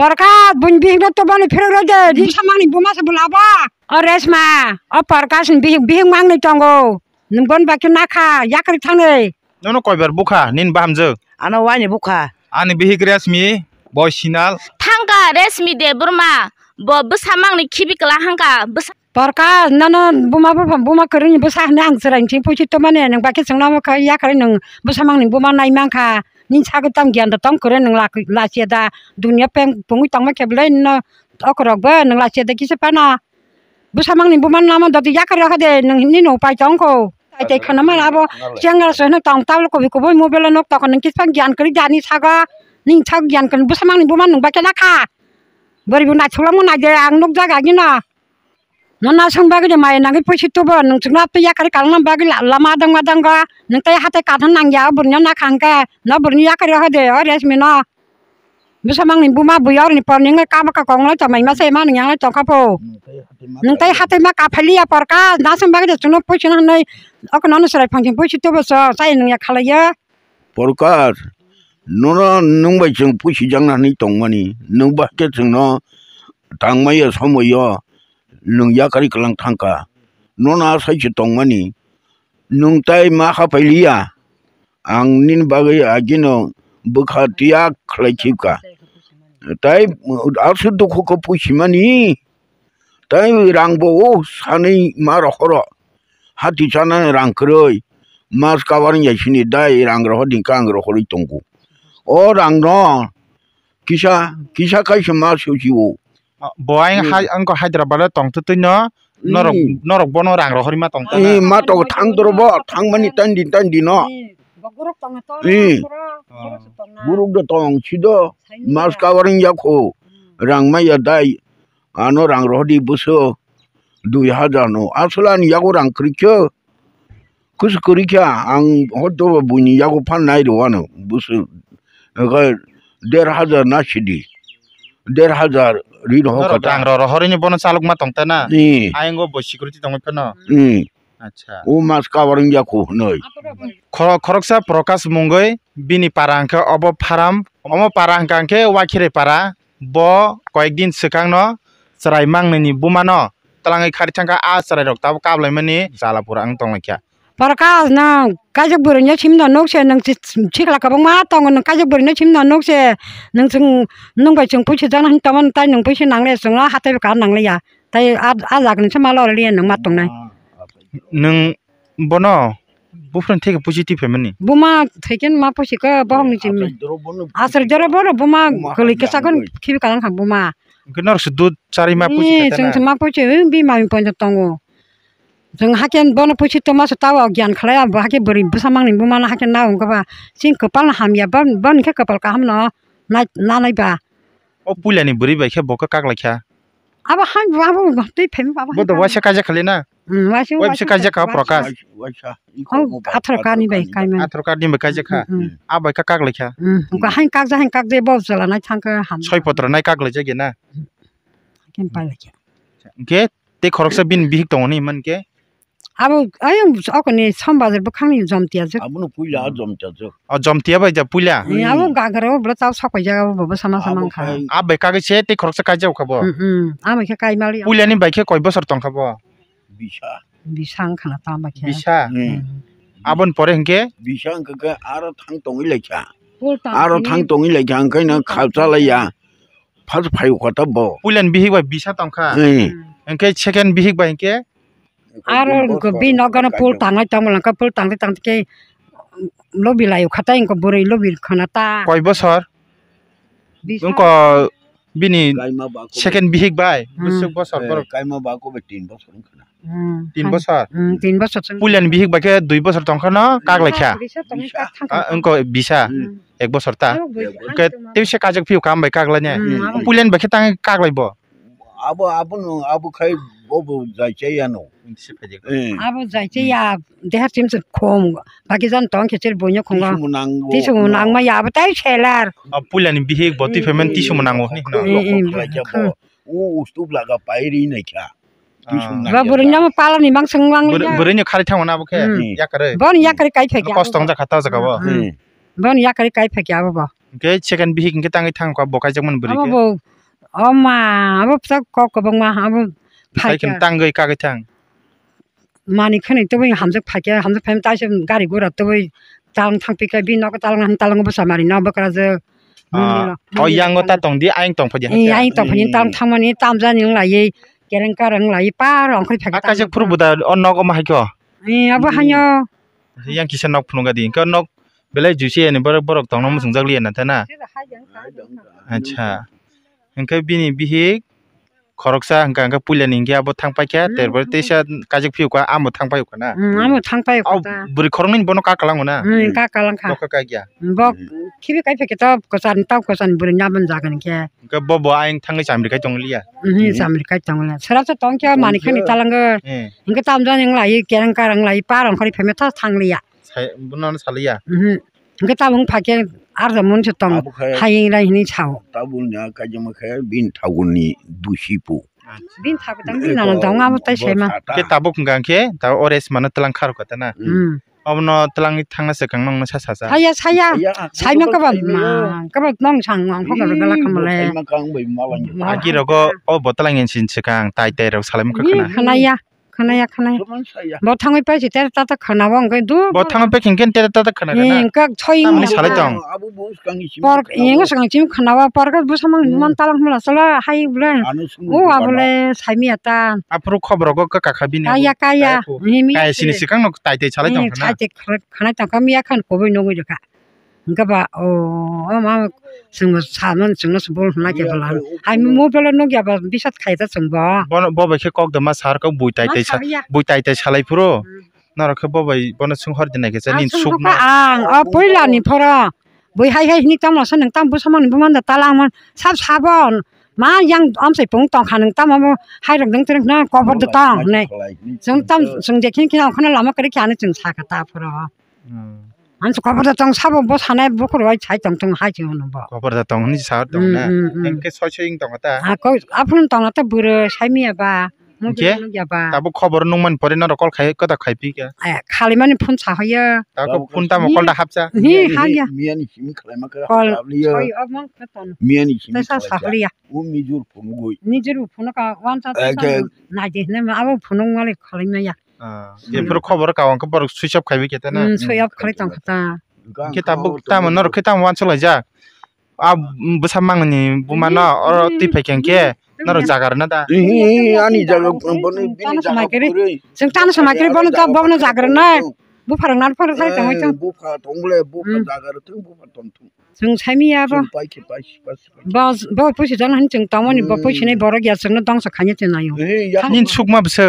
प्रकाश बुन बिहेंदा तो बने फिर रजे रिक्शा मांगने बुमा से बुलावा और रेशमा और प्रकाश बिहें बिहें मांगने चंगो नम बन बाकी नाखा या करी थाने नोनो कोई बार बुखा निन बाम जो आना वाने बुखा आने बिहें रेशमी बॉय सिनाल थांगा रेशमी दे बुरमा बो बुसा मांगने खिबी कला हंगा बुसा Parkas nana buma buma buma kering besah nang serang ting puji teman ya nang pakai sengnama kaya kering nang besah mang nang buma naik mangka nin sagu tang gian tang kore nang la la sia da dunia peng pungu tang ma kebla in okorok ba nang la sia da kisa pana bu samang nin bu man lama dati yakar yakar de nang nin no pai tang ko ai te khana ma abo siangara so nang tang tau ko bi boy nok nang gian kri dani saga nin chag gian kan bu samang nin bu man nang ba ka la ka bari bu na chulang na de ang jaga gina nona sangba gede mai nangi pusi tubo nung sungna tu ya kari kalna bagi lama dang madang ga nung taya hati katan nang ya nyo na kangka na nyo ya kari hade ya res mina bisa mang nimbu ma buyar ni por ninga kama ka kongla cha mai ma se ma nyang la chok po nung taya hati ma ka phali ya por ka na sangba gede chuno pusi na nai ok nona srai phangin pusi tubo so sai nung ya kala ya por ka nona nung bai chung pusi jang na ni tong ma ni nung ba ke chung no tang ma ya somo ya nung yakari kelang tangka nona sai chitong mani nung tai ma kha pailia ang nin bagai agino bukha tiak khlai chika tai asu dukho ko pushimani tai rang bo sanai maro horo hati chana rang kroi mas ya yashini dai rang roho kang roho ri tongku o oh, rang no kisha kisha kai shma shu boaing angko hyderabad tong tutunya tuino norok norok bono rang ro horima tong ta i ma to Tang dor bo thang mani tan din tan dino guruk tong to guruk do tong chido mas kawarin yakho rang ma ya dai ano rang ro di buso dui hajar no aslan yago rang krikyo kus krikya ang hodo buni yago pan nai ro ano buso ga der hajar na der hajar ri no ko ta ro ro hori ni bono saluk ma tong ta na ni aing go bo security tong pe no ni acha u mas ka warung ya ko noi khoro khoroksa bini parangke, ka obo pharam omo parang kang ke para bo koik din sekang serai mang ni bumano talangai khari thangka a serai rok tab kablai mani sala pura ang tong lakya Paraka na kajak buri nya chim na nokse nang chik la kabang ma tong nang kajak buri nya chim na nokse nang chung nang bai chung puchi jang nang tawan tai nang puchi nang le sung la hatai ka nang le ya tai a a lak nang chama lo le nang ma tong nai nang bono bufran thik puchi ti family buma theken ma puchi ka bahong ni chim asar jara boro buma kali ke sakon khibi kalang khang buma gnar sudut chari ma puchi ta ni chung ma puchi bi ma mi pon tong Jeng hakian bono puisi tomas tawa ogian khlaya ba haki beri besamang ni bumana hakian naung kaba sing kepal na ham ya ban ban ke kepal ka ham no na na nai ba. O pula ni beri ba ke boka kak lakya. Aba ham ba bu ba tei pem ba ba. Bodo wasya kaja khali na. Hmm, wasya wasya kaja ka prakash. Wasya. atro ka ni ba kai ma. Atro ka ni ba kaja ka. Hmm, hmm. Aba ka kak lakya. Ka hain kak za hain kak de bo zala na chang ka ham. Soi potro na kak lakya ge na. Hakian pa ya. Ge te sa bin bihik tongoni man ke. अब आयम अकने संबाजर बखांनि जमतियाज आबनो पुइला जमतियाज अ जमतिया बायजा पुइला याव गागरो ब्ल चाव सखै जागा बब समा समान खा आ बेका के सेते खरच काय जाव खबो हम आम के काय मारि पुइला नि बाइके कय बसर तं खबो बिसा बिसां खाना ताम बाइके बिसा आबन परे हंके बिसां के आरो थां तंगि लेखा आरो थां तंगि लेखा हंके न खाचा लया फाज फायु खता ब पुइला नि बिहि बाय बिसा तंखा हंके सेकेंड बिहि बाय हंके आरो बि नगरनि फुल थाङै थांलांखा फुल थांदै थांदैखे लबि लायो खाथा इंख बोरै लबि खोनाता कय बोसोर इंख बिनि सेकेन्ड बिहिक बाय बुसुक बोसोर बर कायमा बाको बे तीन बोसोर खोना तीन बोसोर तीन बोसोर पुलियान बिहिक बाके दुइ बोसोर थांखा ना कागलायखा इंख बिसा एक बोसोर ता के तेसे काजक फिउ काम बाय कागलायने पुलियान बाके तांगे कागलायबो आबो आबो आबो खै bobo zaichei ano. Abo zaichei ya dehar timsa kom bagi zan tong kecil bonyo kong tisu munang tisu munang ma ya abo tai chelar. Apulan ibi hek boti femen eh. tisu munang wong ni na. Oh stup laga pairi ne kya. Ba burinya ma pala ni bang seng wang ni. Ya. Burinya kari tang wana boke mm. eh. ya kare. Bon ya kare kai kai kai. Kos tong zakata zakawa. Mm. Eh. Bon ya kare kai kai kai abo ba. Oke, cekan bihik kita ngitang kwa bokai jaman berike. Oma, apa pesak kok kebang mah, apa फाइकन तांगै कागै थां मानि खनै तबै हमजक फाइके हमजक फाइम तासे गाडी गोरा तबै तालङ थां पिके बि talang तालङ हम तालङ बसा मारि न बकरा ज अ tong ता तंग tong आइं तंग फजे tong तंग फजे ताम थां मानि ताम जानि लायै केरं कारं लायै पार अंखरि फाइके आकाशे फुरबुदा अन्न गमा हाइको ए अब हायो yang kisa nok phunga di ka nok belai juice ini borok borok tong nomu sungjak lian na ta acha engkai bini bihik koroksa angka angka puila ningke abo thangpai kya terpore teisa kajik phiu ka amo thangpai ka na amo thangpai ka buri khorongni bono ka kalango na ka kalang ka ka kya bo khibi kai pheke to kosan ta kosan buri nyaman jagan kya ka bo bo aing thangai samri kai tonglia hi samri kai tonglia sara to tong kya mani khani talang hingka tam jan yang lai kyang karang lai parang khori pheme ta thanglia sai bunan salia hingka tam hing phake arzamun se tong hayeng ra hini chao tabun ya kajam khe bin thagun ni dushi pu bin thagun dang bin na dang ngam tai ma ke tabuk ngang ke ta ores mana telang khar ko ta na mm. mm. omno telang thangna se kang nong sa sa sa haya saya ya, ah, sai ma kaban ma ya. kaban nong chang wang ko ga la kam le ma kang bai ma lang ma ro o tai tai ro salam ka ya khana ya khana bo thang pe chi ter ta ta khana wa ngai du bo thang pe king ken ter ta ta khana na ka chhoi na sale tang abu bo sang chi par yeng sang chi khana wa par ga bu samang man talang mala sala hai bula o abule saimi ata apro khobro go ka ka khabi ne ya ka ya mi ka sini sikang no tai te sale tang khana tai te khana tang ka mi ya khan ko bi no ngi ka ka ba o ma जोङो सामोन जोङो बोल नाके बलान हामी मो बेला नो ग्याबा बिसात खाइता जों बा बो बखे कक दमा सारको बुइताइ ताइ छ बुइताइ ताइ छलाइ पुरो नरखे बबाइ बन सुं हर दिनै गेजे नि सुक न आं अ पहिला नि फर बै हाइ हाइ नि ताम लसन नों ताम बु समान बु मान ताला मन साब साबन मा yang am sai pung tong khan tam mo hai rang dang trang na ko phor de tang nei jung tam jung dekhin kin khana lama kare kyan chung sa ka ta phor 안 거보다동 사보보 산에 보고 와이 자이동동 하지 오는 거. 거보다동 니 사동나. 이렇게 서서잉 동하다. 아, 거 아픈 동하다 부르 삶이야 봐. 게? তাবো খবর নুমান পরে না রকল খাই কদা খাই P K খালি মানে ফোন চা হয় তাকো ফোন তা মকল দা হাপচা নি হাগিয়া মিয়ানি সিম খাই মা করে হাবলিয়া ওই অমন কতন মিয়ানি সিম তাসা সাহলিয়া ও মিজুর ফোন গই নিজুর ফোন কা ওয়ান চা না দে না আবো ফোন মালে খালি মায়া बेफोर खबर गावांखो बर सुइसब खाइबे केतना सुइसब खाइ तां खता केताब ताम नर खै ताम वान चलाय जा आ बसा मांगनि बुमाना और ति फेकें के नर जागार ना दा आनि जागा बने बिनि जागार जों तान समाकरि बन गा बन जागार ना बुफार नार फार जाय तां होइतां बुफा थोंले बुफा जागार थं बुफा थंथुं जों सायमिया बा बाज बा पुसि जान हन जों तामनि बा पुसि नै बर ग्या जों दंस खानि तेनायो निन सुखमा बसो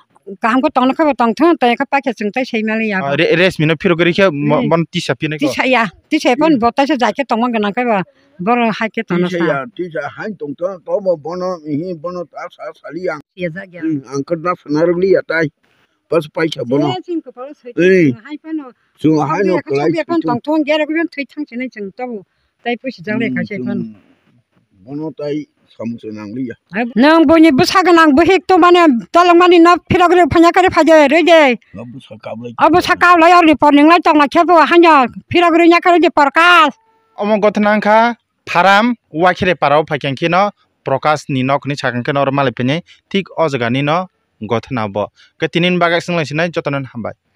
हमको तनख तंथ तयख पाखे सुंगता सैमाले या रे रेस मिनो फिरो गरिखे मन ती सपिने ती छया ती छै पन बता से जाके तंग गना के बर हाके तन सा या ती जा तंग हाँ, त तो बन हि बन ता सा सालिया ये जा गया अंकल हम्म, तो ना सुनारगली याताई बस पैसा बनो ए सु हाय हाँ, नो क्लाइ पन तंग तंग गेर गबन थै थांग छै नै जों तब हम्म, पन बनो ताई तो kamu senang liya. Nang bunyi busakan nang buhik mana tolong mana nak pirak lu banyak kali fajar rezeki. Nang busakau lagi. Abu sakau lagi orang lipat nang lagi tengah hanya pirak lu banyak kali di perkas. Omong kot nang ka haram wakil parau pakai kena perkas ni nak ni cakap kena normal punya tik ozgan ni nang kot nabo. Ketinin bagai sengleh sini jatuhan hamba